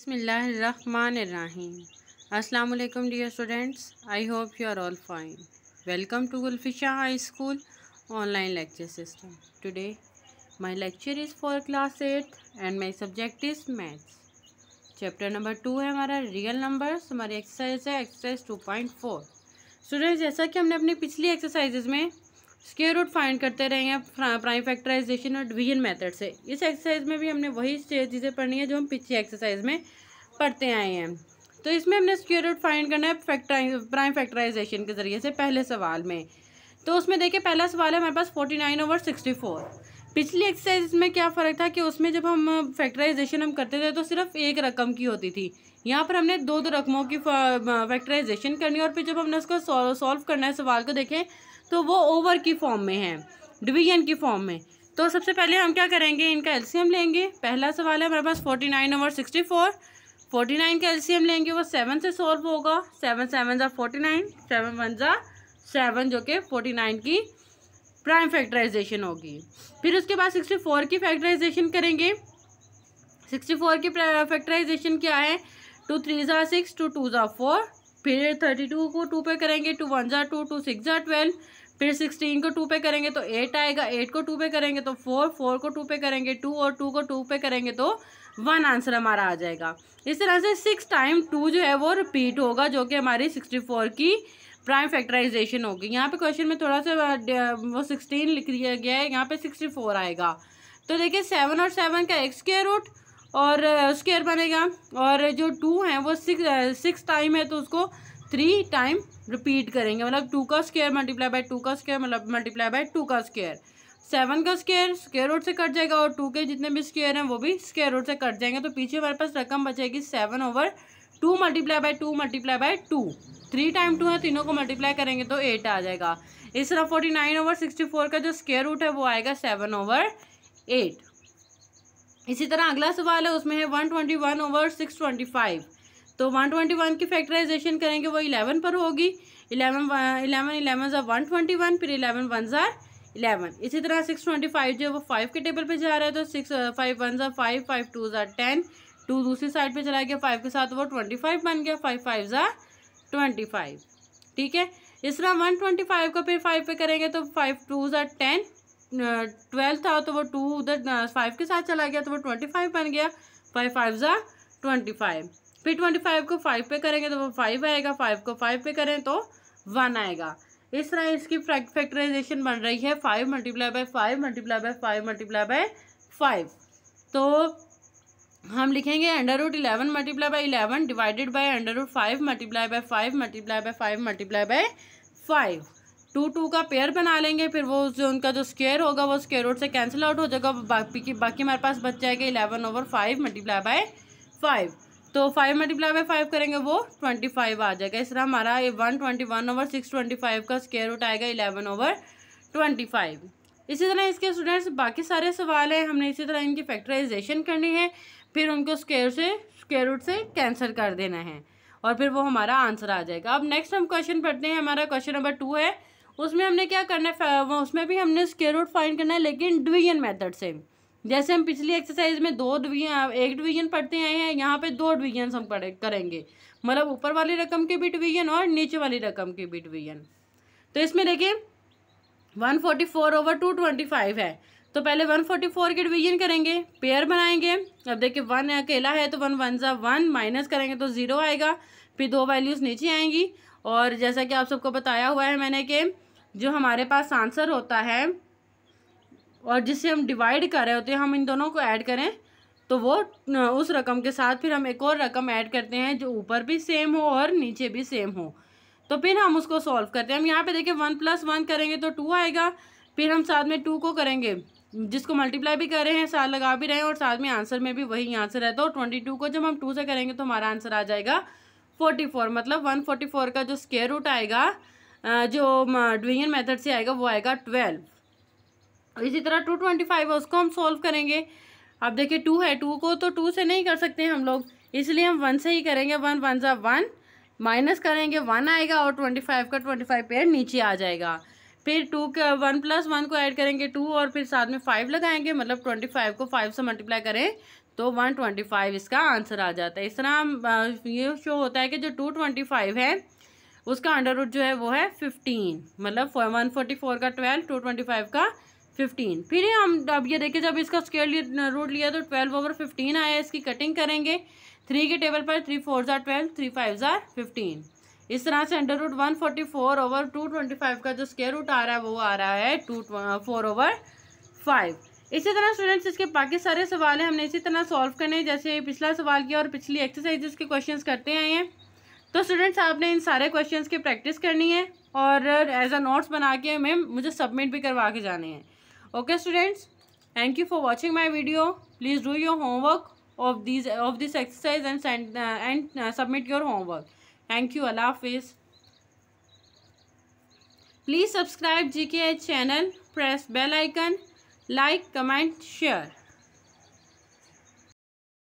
अस्सलाम अल्लाम dear students I hope you are all fine welcome to Gulfisha high school online lecture system today my lecture is for class eight and my subject is maths chapter number two है हमारा real numbers हमारी exercise है exercise two point four students जैसा कि हमने अपनी पिछली exercises में स्केयर रूट फाइंड करते रहेंगे प्राइम फैक्टराइजेशन और डिवीजन मेथड से इस एक्सरसाइज में भी हमने वही चीज़ें पढ़नी है जो हम पिछली एक्सरसाइज में पढ़ते आए हैं तो इसमें हमने स्केयर रूट फाइंड करना है प्राइम फैक्टराइजेशन के ज़रिए से पहले सवाल में तो उसमें देखिए पहला सवाल है हमारे पास forty nine over sixty four पिछली एक्सरसाइज में क्या फ़र्क था कि उसमें जब हम फैक्टराइजेशन हम करते थे तो सिर्फ एक रकम की होती थी यहाँ पर हमने दो दो रकमों की फैक्टराइजेशन करनी है और फिर जब हमने उसको सॉल्व करना है सवाल को देखें तो वो ओवर की फॉर्म में है डिवीजन की फॉर्म में तो सबसे पहले हम क्या करेंगे इनका एल्सीयम लेंगे पहला सवाल है हमारे पास forty nine over sixty four forty nine का एल्सीयम लेंगे वो सेवन से सॉल्व होगा सेवन सेवन ज़ा फोर्टी नाइन सेवन वन ज़ा सेवन जो कि फोर्टी नाइन की प्राइम फैक्टराइजेशन होगी फिर उसके बाद सिक्सटी फोर की फैक्टराइजेशन करेंगे सिक्सटी फोर की फैक्टराइजेशन क्या है टू थ्री ज़ा सिक्स टू टू ज़ा फोर फिर थर्टी टू को टू पे करेंगे टू वन ज़ा टू टू सिक्स ज़ा ट्वेल्व फिर सिक्सटीन को टू पे करेंगे तो एट आएगा एट को टू पे करेंगे तो फोर फोर को टू पे करेंगे टू और टू को टू पे करेंगे तो वन आंसर हमारा आ जाएगा इस तरह से सिक्स टाइम टू जो है वो रिपीट होगा जो कि हमारी सिक्सटी फोर की प्राइम फैक्टराइजेशन होगी यहाँ पे क्वेश्चन में थोड़ा सा वो सिक्सटीन लिख दिया गया है यहाँ पे सिक्सटी फोर आएगा तो देखिए सेवन और सेवन का एक्स के रूट और स्क्वेयर बनेगा और जो टू है वो सिक्स सिक्स टाइम है तो उसको थ्री टाइम रिपीट करेंगे मतलब टू का स्क्वेयर मल्टीप्लाई बाय टू का स्क्वेयर मतलब मल्टीप्लाई बाय टू का स्क्वेयर सेवन का स्केयर स्केयर रूट से कट जाएगा और टू के जितने भी स्केयर हैं वो भी स्केयर रूट से कट जाएंगे तो पीछे हमारे पास रकम बचेगी seven over two multiply by two multiply by two three time two है तीनों को मल्टीप्लाई करेंगे तो एट आ जाएगा इस तरह forty nine over sixty four का जो स्केयर रूट है वो आएगा सेवन ओवर एट इसी तरह अगला सवाल है उसमें है one twenty one over six twenty five तो वन ट्वेंटी वन की फैक्टराइजेशन करेंगे वो इलेवन पर होगी इलेवन इलेवन इलेवन ज़ा वन ट्वेंटी वन फिर इलेवन वन ज़ा इलेवन इसी तरह सिक्स ट्वेंटी फाइव जो वो फाइव के टेबल पे जा रहा है तो सिक्स फाइव वन ज़ा फाइव फाइव टू ज़ा टेन टू दूसरी साइड पर चला गया फाइव के साथ वो ट्वेंटी फाइव बन गया फाइव फाइव ज़ा ट्वेंटी फाइव ठीक है इस तरह वन ट्वेंटी फाइव को फिर फाइव पे करेंगे तो फाइव टू ज़ा टेन ट्वेल्व था तो वो टू उधर फाइव के साथ चला गया तो वो ट्वेंटी फाइव बन गया फाइव फाइव ज़ा ट्वेंटी फाइव फिर ट्वेंटी फाइव को फाइव पे करेंगे तो वो फाइव आएगा फाइव को फाइव पे करें तो वन आएगा इस तरह इसकी फैक्टराइजेशन बन रही है five multiply by five multiply by five multiply by five तो हम लिखेंगे under root eleven multiply by eleven divided by under root five multiply by five multiply by five multiply by five two two का pair बना लेंगे फिर वो जो उनका जो स्क्वेयर होगा वो स्क्वेयर रूट से कैंसिल आउट हो जाएगा बाकी की बाकी हमारे पास बच जाएगा eleven over five multiply by five तो फाइव मल्टीप्लाई बाय फाइव करेंगे वो ट्वेंटी फाइव आ जाएगा इस तरह हमारा one twenty one over six twenty five का स्केयर रूट आएगा इलेवन ओवर ट्वेंटी फाइव इसी तरह इसके स्टूडेंट्स बाकी सारे सवाल हैं हमने इसी तरह इनकी फैक्टराइजेशन करनी है फिर उनको स्केयर से स्केयर रूट से कैंसिल कर देना है और फिर वो हमारा आंसर आ जाएगा अब नेक्स्ट हम क्वेश्चन पढ़ते हैं हमारा क्वेश्चन नंबर टू है उसमें हमने क्या करना है उसमें भी हमने स्केयर रूट फाइंड करना है लेकिन डिवीजन मेथड से जैसे हम पिछली एक्सरसाइज में दो डिवीजन एक डिवीजन पढ़ते आए हैं यहाँ पे दो डिवीजन हम पढ़े करेंगे मतलब ऊपर वाली रकम के भी डिवीजन और नीचे वाली रकम की भी डिवीजन तो इसमें देखिए one forty four over two twenty five है तो पहले वन फोर्टी फोर की डिवीजन करेंगे पेयर बनाएंगे अब देखिए वन अकेला है तो वन वन ज़ा वन माइनस करेंगे तो ज़ीरो आएगा फिर दो वैल्यूज़ नीचे आएंगी और जैसा कि आप सबको बताया हुआ है मैंने कि जो हमारे पास आंसर होता है और जिसे हम डिवाइड कर रहे होते हैं हम इन दोनों को ऐड करें तो वो उस रकम के साथ फिर हम एक और रकम ऐड करते हैं जो ऊपर भी सेम हो और नीचे भी सेम हो तो फिर हम उसको सॉल्व करते हैं हम यहाँ पे देखें वन प्लस वन करेंगे तो टू आएगा फिर हम साथ में टू को करेंगे जिसको मल्टीप्लाई भी कर रहे हैं साथ लगा भी रहे हैं और साथ में आंसर में भी वही आंसर रहता है और ट्वेंटी टू को जब हम टू से करेंगे तो हमारा आंसर आ जाएगा फोर्टी फोर मतलब वन फोर्टी फोर का जो स्केयर रूट आएगा जो डिवीजन मेथड से आएगा वो आएगा ट्वेल्व इसी तरह टू ट्वेंटी फाइव है उसको हम सॉल्व करेंगे अब देखिए टू है टू को तो टू से नहीं कर सकते हम लोग इसलिए हम वन से ही करेंगे वन वन ज़ा वन माइनस करेंगे वन आएगा और ट्वेंटी फाइव का ट्वेंटी फाइव पेयर नीचे आ जाएगा फिर टू के वन प्लस वन को ऐड करेंगे टू और फिर साथ में फाइव लगाएंगे मतलब ट्वेंटी फाइव को फाइव से मल्टीप्लाई करें तो वन ट्वेंटी फाइव इसका आंसर आ जाता है इस तरह ये शो होता है कि जो टू ट्वेंटी फाइव है उसका अंडर रूट जो है वो है फिफ्टीन मतलब वन फोर्टी फोर का ट्वेल्व टू ट्वेंटी फाइव का फिफ्टीन फिर ये हम अब ये देखिए जब इसका स्केयर रूट लिया तो ट्वेल्व ओवर फिफ्टीन आया इसकी कटिंग करेंगे थ्री के टेबल पर थ्री फोर ज़ार ट्वेल्व थ्री फाइव ज़ार फिफ्टीन इस तरह से under root one forty four over two twenty five का जो स्केयर रूट आ रहा है वो आ रहा है टू फोर ओवर फाइव इसी तरह स्टूडेंट्स इसके बाकी सारे सवाल हैं हमने इसी तरह सॉल्व करने जैसे पिछला सवाल किया और पिछली एक्सरसाइजेस के क्वेश्चंस करते आए हैं तो स्टूडेंट्स आपने इन सारे क्वेश्चंस की प्रैक्टिस करनी है और एज अ नोट्स बना के मैम मुझे सबमिट भी करवा के जाने हैं okay students thank you for watching my video please do your homework of this of this exercise and and submit your homework thank you अल्लाह हाफिज प्लीज़ सब्सक्राइब जी के channel press bell icon like comment share